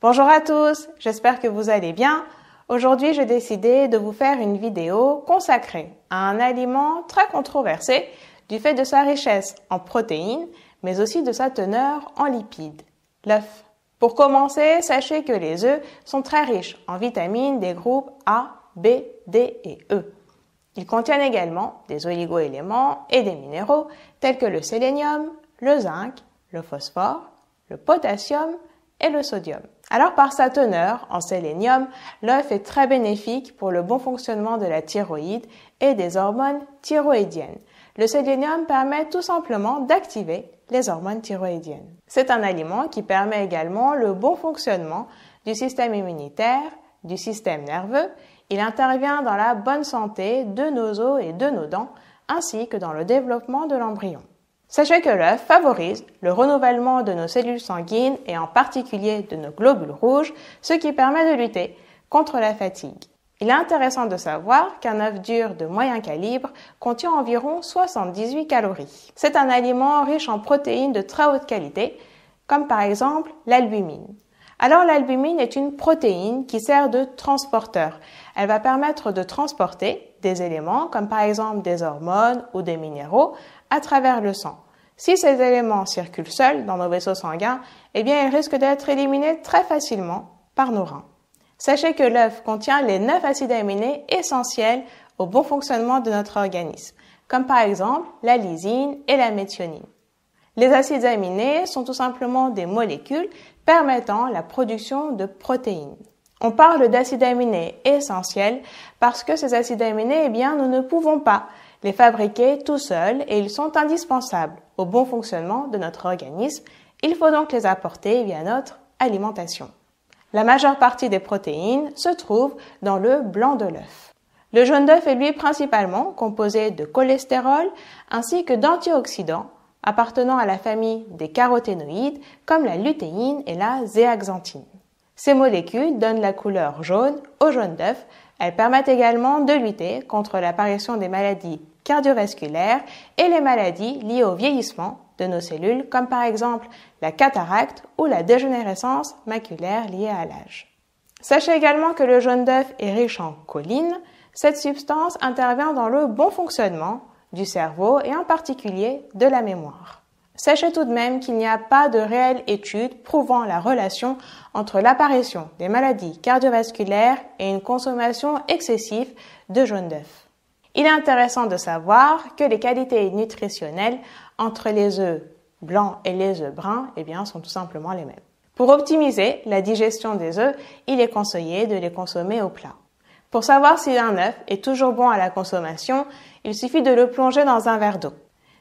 Bonjour à tous, j'espère que vous allez bien. Aujourd'hui, j'ai décidé de vous faire une vidéo consacrée à un aliment très controversé du fait de sa richesse en protéines, mais aussi de sa teneur en lipides, l'œuf. Pour commencer, sachez que les œufs sont très riches en vitamines des groupes A, B, D et E. Ils contiennent également des oligoéléments et des minéraux tels que le sélénium, le zinc, le phosphore, le potassium et le sodium. Alors par sa teneur en sélénium, l'œuf est très bénéfique pour le bon fonctionnement de la thyroïde et des hormones thyroïdiennes. Le sélénium permet tout simplement d'activer les hormones thyroïdiennes. C'est un aliment qui permet également le bon fonctionnement du système immunitaire, du système nerveux. Il intervient dans la bonne santé de nos os et de nos dents, ainsi que dans le développement de l'embryon. Sachez que l'œuf favorise le renouvellement de nos cellules sanguines et en particulier de nos globules rouges, ce qui permet de lutter contre la fatigue. Il est intéressant de savoir qu'un œuf dur de moyen calibre contient environ 78 calories. C'est un aliment riche en protéines de très haute qualité, comme par exemple l'albumine. Alors l'albumine est une protéine qui sert de transporteur. Elle va permettre de transporter des éléments comme par exemple des hormones ou des minéraux à travers le sang. Si ces éléments circulent seuls dans nos vaisseaux sanguins, eh bien ils risquent d'être éliminés très facilement par nos reins. Sachez que l'œuf contient les neuf acides aminés essentiels au bon fonctionnement de notre organisme, comme par exemple la lysine et la méthionine. Les acides aminés sont tout simplement des molécules permettant la production de protéines. On parle d'acides aminés essentiels parce que ces acides aminés, eh bien, nous ne pouvons pas les fabriquer tout seuls et ils sont indispensables au bon fonctionnement de notre organisme. Il faut donc les apporter via notre alimentation. La majeure partie des protéines se trouve dans le blanc de l'œuf. Le jaune d'œuf est lui principalement composé de cholestérol ainsi que d'antioxydants appartenant à la famille des caroténoïdes comme la lutéine et la zéaxanthine. Ces molécules donnent la couleur jaune au jaune d'œuf elles permettent également de lutter contre l'apparition des maladies cardiovasculaires et les maladies liées au vieillissement de nos cellules, comme par exemple la cataracte ou la dégénérescence maculaire liée à l'âge. Sachez également que le jaune d'œuf est riche en choline. Cette substance intervient dans le bon fonctionnement du cerveau et en particulier de la mémoire. Sachez tout de même qu'il n'y a pas de réelle étude prouvant la relation entre l'apparition des maladies cardiovasculaires et une consommation excessive de jaune d'œuf. Il est intéressant de savoir que les qualités nutritionnelles entre les œufs blancs et les œufs bruns eh bien, sont tout simplement les mêmes. Pour optimiser la digestion des œufs, il est conseillé de les consommer au plat. Pour savoir si un œuf est toujours bon à la consommation, il suffit de le plonger dans un verre d'eau.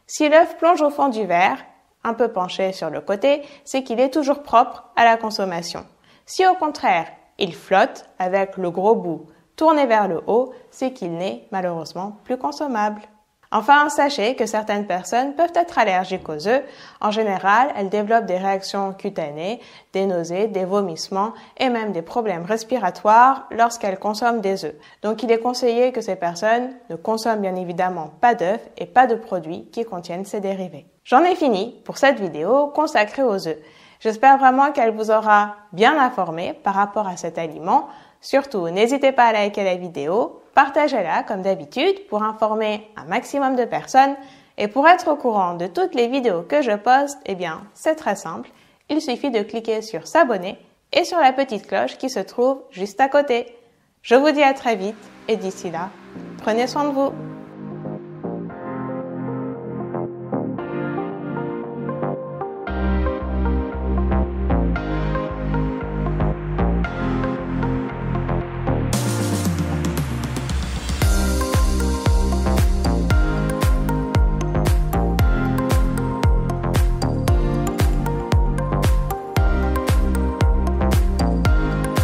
Si l'œuf plonge au fond du verre, un peu penché sur le côté, c'est qu'il est toujours propre à la consommation. Si au contraire, il flotte avec le gros bout tourné vers le haut, c'est qu'il n'est malheureusement plus consommable. Enfin, sachez que certaines personnes peuvent être allergiques aux œufs. En général, elles développent des réactions cutanées, des nausées, des vomissements et même des problèmes respiratoires lorsqu'elles consomment des œufs. Donc, il est conseillé que ces personnes ne consomment bien évidemment pas d'œufs et pas de produits qui contiennent ces dérivés. J'en ai fini pour cette vidéo consacrée aux œufs. J'espère vraiment qu'elle vous aura bien informé par rapport à cet aliment. Surtout, n'hésitez pas à liker la vidéo, Partagez-la comme d'habitude pour informer un maximum de personnes et pour être au courant de toutes les vidéos que je poste, eh bien, c'est très simple. Il suffit de cliquer sur s'abonner et sur la petite cloche qui se trouve juste à côté. Je vous dis à très vite et d'ici là, prenez soin de vous.